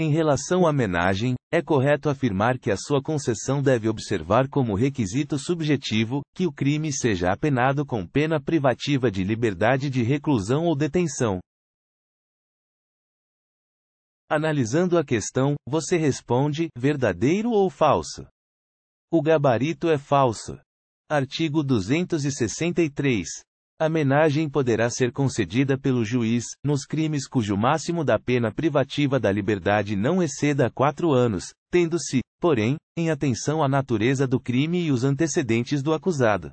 Em relação à menagem, é correto afirmar que a sua concessão deve observar como requisito subjetivo que o crime seja apenado com pena privativa de liberdade de reclusão ou detenção. Analisando a questão, você responde: verdadeiro ou falso? O gabarito é falso. Artigo 263. A homenagem poderá ser concedida pelo juiz, nos crimes cujo máximo da pena privativa da liberdade não exceda a quatro anos, tendo-se, porém, em atenção à natureza do crime e os antecedentes do acusado.